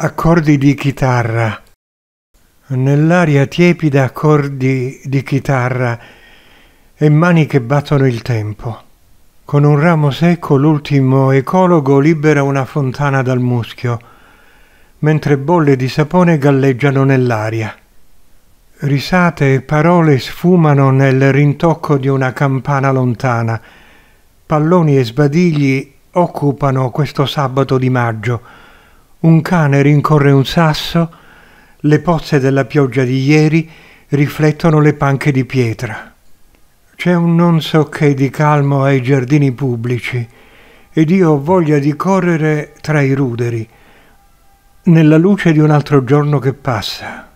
accordi di chitarra. Nell'aria tiepida accordi di chitarra e mani che battono il tempo. Con un ramo secco l'ultimo ecologo libera una fontana dal muschio, mentre bolle di sapone galleggiano nell'aria. Risate e parole sfumano nel rintocco di una campana lontana. Palloni e sbadigli occupano questo sabato di maggio un cane rincorre un sasso, le pozze della pioggia di ieri riflettono le panche di pietra. C'è un non so che di calmo ai giardini pubblici ed io ho voglia di correre tra i ruderi, nella luce di un altro giorno che passa.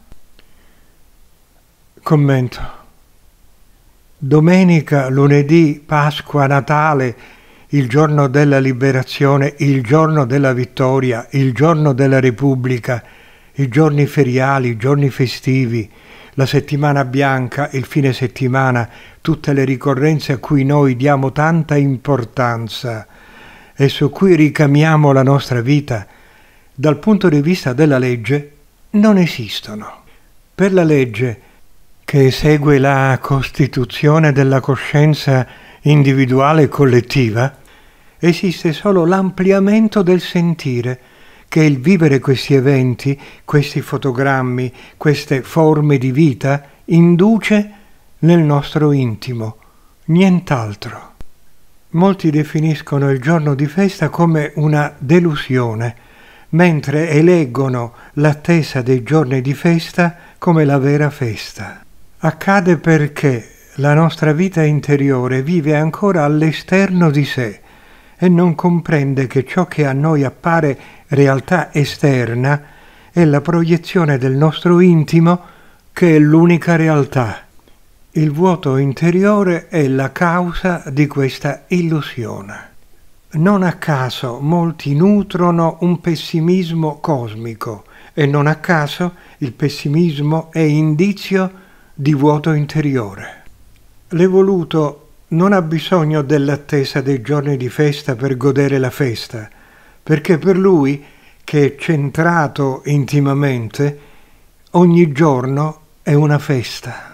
Commento. Domenica, lunedì, Pasqua, Natale, il giorno della liberazione, il giorno della vittoria, il giorno della Repubblica, i giorni feriali, i giorni festivi, la settimana bianca, il fine settimana, tutte le ricorrenze a cui noi diamo tanta importanza e su cui ricamiamo la nostra vita, dal punto di vista della legge, non esistono. Per la legge, che segue la costituzione della coscienza individuale e collettiva, esiste solo l'ampliamento del sentire, che il vivere questi eventi, questi fotogrammi, queste forme di vita induce nel nostro intimo, nient'altro. Molti definiscono il giorno di festa come una delusione, mentre eleggono l'attesa dei giorni di festa come la vera festa. Accade perché la nostra vita interiore vive ancora all'esterno di sé, e non comprende che ciò che a noi appare realtà esterna è la proiezione del nostro intimo che è l'unica realtà. Il vuoto interiore è la causa di questa illusione. Non a caso molti nutrono un pessimismo cosmico e non a caso il pessimismo è indizio di vuoto interiore. L'evoluto non ha bisogno dell'attesa dei giorni di festa per godere la festa, perché per lui, che è centrato intimamente, ogni giorno è una festa.